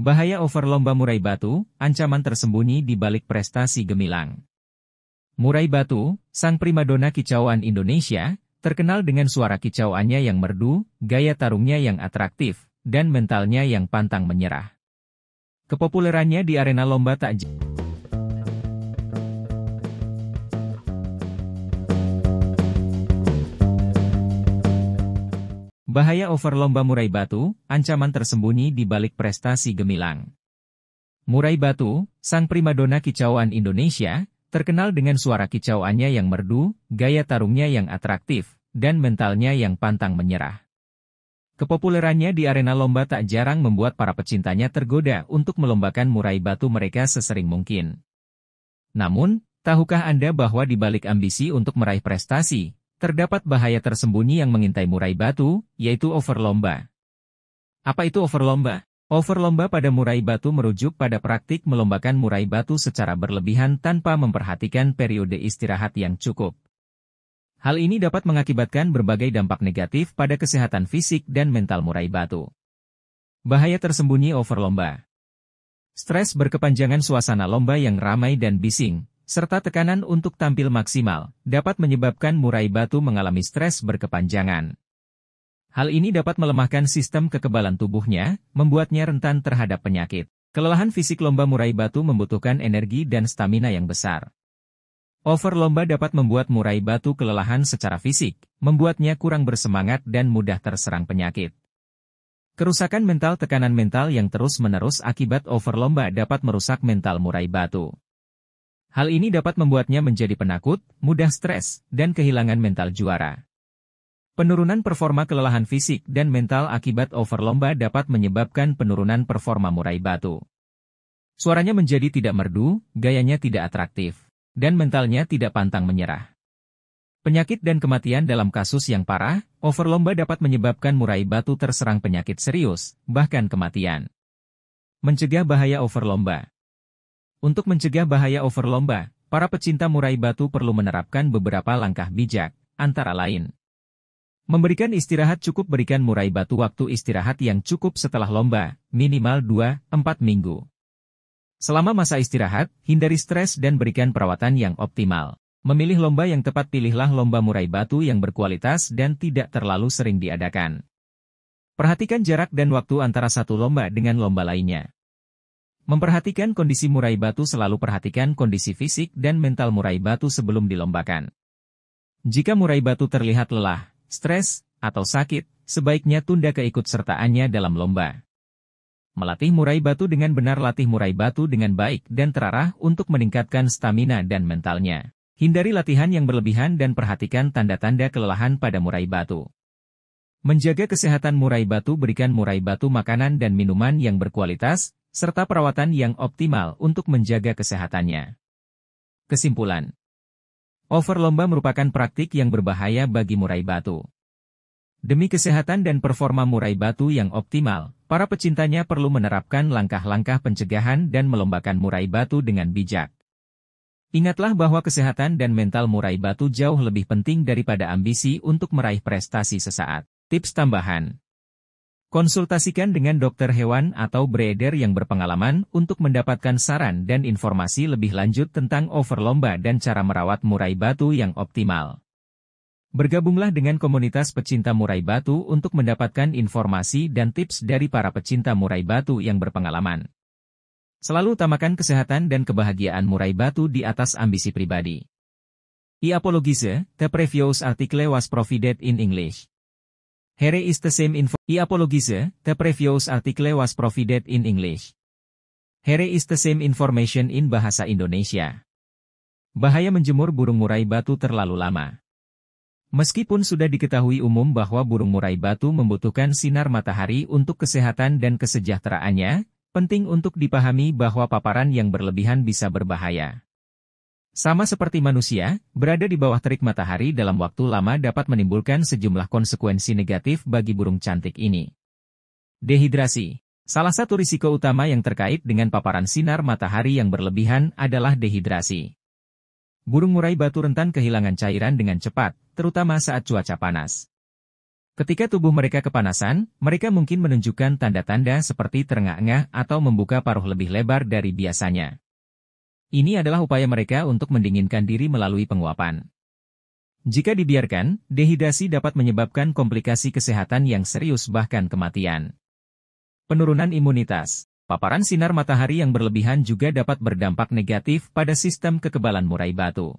Bahaya over lomba murai batu, ancaman tersembunyi di balik prestasi gemilang. Murai batu, sang primadona kicauan Indonesia, terkenal dengan suara kicauannya yang merdu, gaya tarungnya yang atraktif, dan mentalnya yang pantang menyerah. Kepopulerannya di arena lomba tak jauh. Bahaya over lomba murai batu, ancaman tersembunyi di balik prestasi gemilang. Murai Batu, sang primadona kicauan Indonesia, terkenal dengan suara kicauannya yang merdu, gaya tarungnya yang atraktif, dan mentalnya yang pantang menyerah. Kepopulerannya di arena lomba tak jarang membuat para pecintanya tergoda untuk melombakan murai batu mereka sesering mungkin. Namun, tahukah Anda bahwa di balik ambisi untuk meraih prestasi, Terdapat bahaya tersembunyi yang mengintai murai batu, yaitu overlomba. Apa itu overlomba? Overlomba pada murai batu merujuk pada praktik melombakan murai batu secara berlebihan tanpa memperhatikan periode istirahat yang cukup. Hal ini dapat mengakibatkan berbagai dampak negatif pada kesehatan fisik dan mental murai batu. Bahaya tersembunyi overlomba. Stres berkepanjangan suasana lomba yang ramai dan bising, serta tekanan untuk tampil maksimal, dapat menyebabkan murai batu mengalami stres berkepanjangan. Hal ini dapat melemahkan sistem kekebalan tubuhnya, membuatnya rentan terhadap penyakit. Kelelahan fisik lomba murai batu membutuhkan energi dan stamina yang besar. Over lomba dapat membuat murai batu kelelahan secara fisik, membuatnya kurang bersemangat dan mudah terserang penyakit. Kerusakan mental tekanan mental yang terus-menerus akibat over lomba dapat merusak mental murai batu. Hal ini dapat membuatnya menjadi penakut, mudah stres, dan kehilangan mental juara. Penurunan performa kelelahan fisik dan mental akibat overlomba dapat menyebabkan penurunan performa murai batu. Suaranya menjadi tidak merdu, gayanya tidak atraktif, dan mentalnya tidak pantang menyerah. Penyakit dan kematian dalam kasus yang parah, overlomba dapat menyebabkan murai batu terserang penyakit serius, bahkan kematian. Mencegah bahaya overlomba untuk mencegah bahaya overlomba, para pecinta murai batu perlu menerapkan beberapa langkah bijak, antara lain. Memberikan istirahat cukup berikan murai batu waktu istirahat yang cukup setelah lomba, minimal 2-4 minggu. Selama masa istirahat, hindari stres dan berikan perawatan yang optimal. Memilih lomba yang tepat pilihlah lomba murai batu yang berkualitas dan tidak terlalu sering diadakan. Perhatikan jarak dan waktu antara satu lomba dengan lomba lainnya. Memperhatikan kondisi murai batu selalu perhatikan kondisi fisik dan mental murai batu sebelum dilombakan. Jika murai batu terlihat lelah, stres, atau sakit, sebaiknya tunda keikutsertaannya dalam lomba. Melatih murai batu dengan benar latih murai batu dengan baik dan terarah untuk meningkatkan stamina dan mentalnya. Hindari latihan yang berlebihan dan perhatikan tanda-tanda kelelahan pada murai batu. Menjaga kesehatan murai batu berikan murai batu makanan dan minuman yang berkualitas, serta perawatan yang optimal untuk menjaga kesehatannya. Kesimpulan Overlomba merupakan praktik yang berbahaya bagi murai batu. Demi kesehatan dan performa murai batu yang optimal, para pecintanya perlu menerapkan langkah-langkah pencegahan dan melombakan murai batu dengan bijak. Ingatlah bahwa kesehatan dan mental murai batu jauh lebih penting daripada ambisi untuk meraih prestasi sesaat. Tips tambahan Konsultasikan dengan dokter hewan atau breeder yang berpengalaman untuk mendapatkan saran dan informasi lebih lanjut tentang overlomba dan cara merawat murai batu yang optimal. Bergabunglah dengan komunitas pecinta murai batu untuk mendapatkan informasi dan tips dari para pecinta murai batu yang berpengalaman. Selalu utamakan kesehatan dan kebahagiaan murai batu di atas ambisi pribadi. I apologize, the previous article was provided in English. Here is the same info. I apologize, the previous article was provided in English. Here is the same information in bahasa Indonesia. Bahaya menjemur burung murai batu terlalu lama. Meskipun sudah diketahui umum bahwa burung murai batu membutuhkan sinar matahari untuk kesehatan dan kesejahteraannya, penting untuk dipahami bahwa paparan yang berlebihan bisa berbahaya. Sama seperti manusia, berada di bawah terik matahari dalam waktu lama dapat menimbulkan sejumlah konsekuensi negatif bagi burung cantik ini. Dehidrasi Salah satu risiko utama yang terkait dengan paparan sinar matahari yang berlebihan adalah dehidrasi. Burung murai batu rentan kehilangan cairan dengan cepat, terutama saat cuaca panas. Ketika tubuh mereka kepanasan, mereka mungkin menunjukkan tanda-tanda seperti terengah-engah atau membuka paruh lebih lebar dari biasanya. Ini adalah upaya mereka untuk mendinginkan diri melalui penguapan. Jika dibiarkan, dehidrasi dapat menyebabkan komplikasi kesehatan yang serius bahkan kematian. Penurunan imunitas Paparan sinar matahari yang berlebihan juga dapat berdampak negatif pada sistem kekebalan murai batu.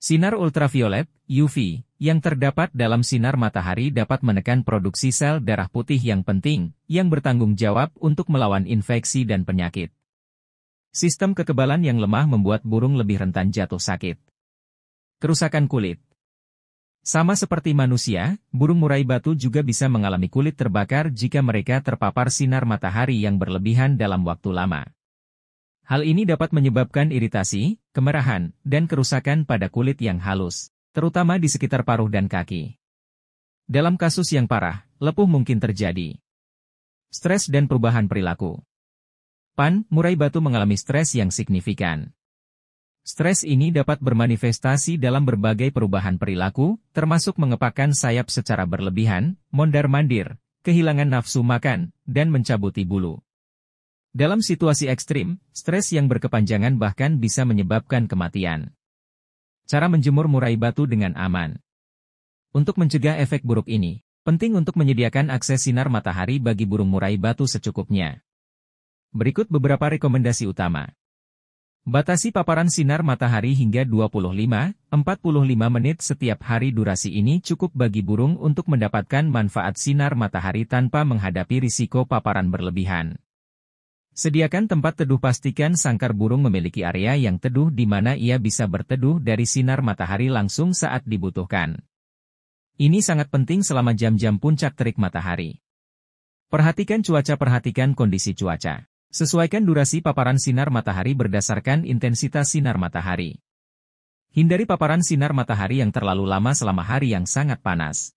Sinar ultraviolet, UV, yang terdapat dalam sinar matahari dapat menekan produksi sel darah putih yang penting, yang bertanggung jawab untuk melawan infeksi dan penyakit. Sistem kekebalan yang lemah membuat burung lebih rentan jatuh sakit. Kerusakan kulit Sama seperti manusia, burung murai batu juga bisa mengalami kulit terbakar jika mereka terpapar sinar matahari yang berlebihan dalam waktu lama. Hal ini dapat menyebabkan iritasi, kemerahan, dan kerusakan pada kulit yang halus, terutama di sekitar paruh dan kaki. Dalam kasus yang parah, lepuh mungkin terjadi. Stres dan perubahan perilaku Pan, murai batu mengalami stres yang signifikan. Stres ini dapat bermanifestasi dalam berbagai perubahan perilaku, termasuk mengepakkan sayap secara berlebihan, mondar-mandir, kehilangan nafsu makan, dan mencabuti bulu. Dalam situasi ekstrim, stres yang berkepanjangan bahkan bisa menyebabkan kematian. Cara menjemur murai batu dengan aman. Untuk mencegah efek buruk ini, penting untuk menyediakan akses sinar matahari bagi burung murai batu secukupnya. Berikut beberapa rekomendasi utama. Batasi paparan sinar matahari hingga 25-45 menit setiap hari durasi ini cukup bagi burung untuk mendapatkan manfaat sinar matahari tanpa menghadapi risiko paparan berlebihan. Sediakan tempat teduh pastikan sangkar burung memiliki area yang teduh di mana ia bisa berteduh dari sinar matahari langsung saat dibutuhkan. Ini sangat penting selama jam-jam puncak terik matahari. Perhatikan cuaca perhatikan kondisi cuaca. Sesuaikan durasi paparan sinar matahari berdasarkan intensitas sinar matahari. Hindari paparan sinar matahari yang terlalu lama selama hari yang sangat panas.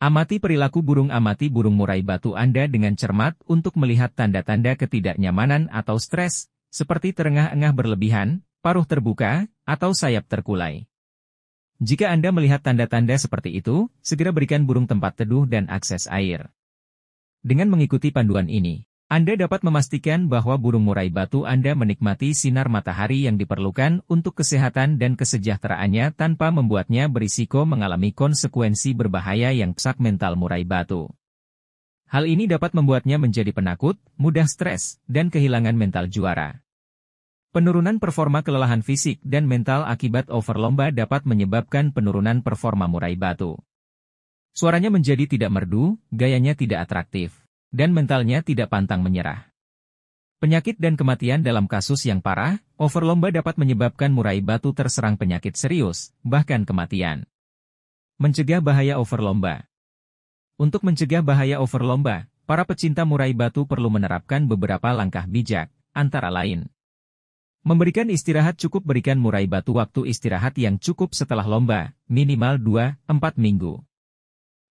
Amati perilaku burung amati burung murai batu Anda dengan cermat untuk melihat tanda-tanda ketidaknyamanan atau stres, seperti terengah-engah berlebihan, paruh terbuka, atau sayap terkulai. Jika Anda melihat tanda-tanda seperti itu, segera berikan burung tempat teduh dan akses air. Dengan mengikuti panduan ini, anda dapat memastikan bahwa burung murai batu Anda menikmati sinar matahari yang diperlukan untuk kesehatan dan kesejahteraannya tanpa membuatnya berisiko mengalami konsekuensi berbahaya yang sak mental murai batu. Hal ini dapat membuatnya menjadi penakut, mudah stres, dan kehilangan mental juara. Penurunan performa kelelahan fisik dan mental akibat overlomba dapat menyebabkan penurunan performa murai batu. Suaranya menjadi tidak merdu, gayanya tidak atraktif dan mentalnya tidak pantang menyerah. Penyakit dan kematian dalam kasus yang parah, overlomba dapat menyebabkan murai batu terserang penyakit serius, bahkan kematian. Mencegah bahaya overlomba Untuk mencegah bahaya overlomba, para pecinta murai batu perlu menerapkan beberapa langkah bijak, antara lain. Memberikan istirahat cukup berikan murai batu waktu istirahat yang cukup setelah lomba, minimal 2-4 minggu.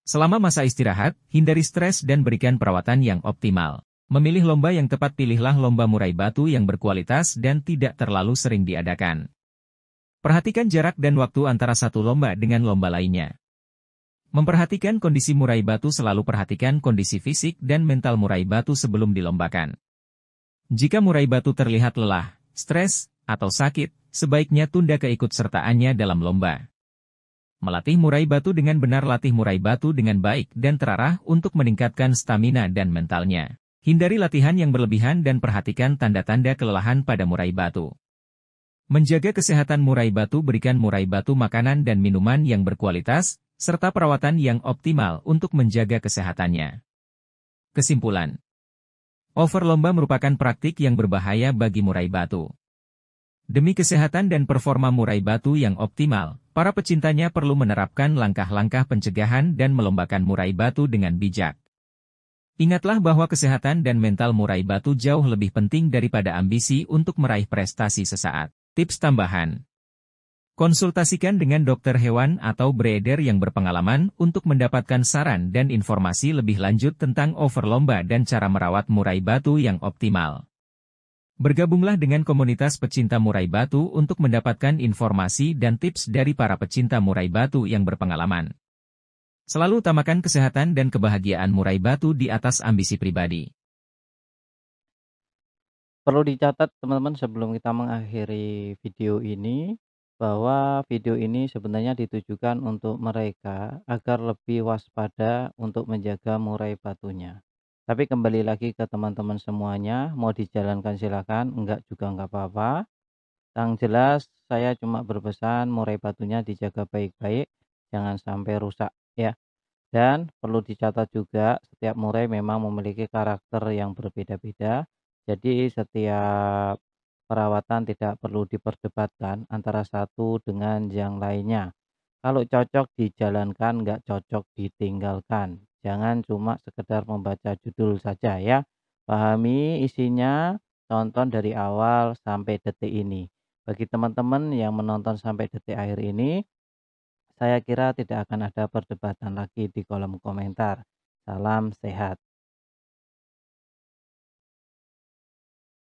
Selama masa istirahat, hindari stres dan berikan perawatan yang optimal. Memilih lomba yang tepat pilihlah lomba murai batu yang berkualitas dan tidak terlalu sering diadakan. Perhatikan jarak dan waktu antara satu lomba dengan lomba lainnya. Memperhatikan kondisi murai batu selalu perhatikan kondisi fisik dan mental murai batu sebelum dilombakan. Jika murai batu terlihat lelah, stres, atau sakit, sebaiknya tunda keikutsertaannya dalam lomba. Melatih murai batu dengan benar latih murai batu dengan baik dan terarah untuk meningkatkan stamina dan mentalnya. Hindari latihan yang berlebihan dan perhatikan tanda-tanda kelelahan pada murai batu. Menjaga kesehatan murai batu berikan murai batu makanan dan minuman yang berkualitas, serta perawatan yang optimal untuk menjaga kesehatannya. Kesimpulan Overlomba merupakan praktik yang berbahaya bagi murai batu. Demi kesehatan dan performa murai batu yang optimal, para pecintanya perlu menerapkan langkah-langkah pencegahan dan melombakan murai batu dengan bijak. Ingatlah bahwa kesehatan dan mental murai batu jauh lebih penting daripada ambisi untuk meraih prestasi sesaat. Tips tambahan. Konsultasikan dengan dokter hewan atau breeder yang berpengalaman untuk mendapatkan saran dan informasi lebih lanjut tentang overlomba dan cara merawat murai batu yang optimal. Bergabunglah dengan komunitas pecinta murai batu untuk mendapatkan informasi dan tips dari para pecinta murai batu yang berpengalaman. Selalu utamakan kesehatan dan kebahagiaan murai batu di atas ambisi pribadi. Perlu dicatat teman-teman sebelum kita mengakhiri video ini bahwa video ini sebenarnya ditujukan untuk mereka agar lebih waspada untuk menjaga murai batunya. Tapi kembali lagi ke teman-teman semuanya, mau dijalankan silakan, enggak juga enggak apa-apa. Yang jelas saya cuma berpesan murai batunya dijaga baik-baik, jangan sampai rusak ya. Dan perlu dicatat juga setiap murai memang memiliki karakter yang berbeda-beda. Jadi setiap perawatan tidak perlu diperdebatkan antara satu dengan yang lainnya. Kalau cocok dijalankan, enggak cocok ditinggalkan. Jangan cuma sekedar membaca judul saja ya. Pahami isinya, tonton dari awal sampai detik ini. Bagi teman-teman yang menonton sampai detik akhir ini, saya kira tidak akan ada perdebatan lagi di kolom komentar. Salam sehat.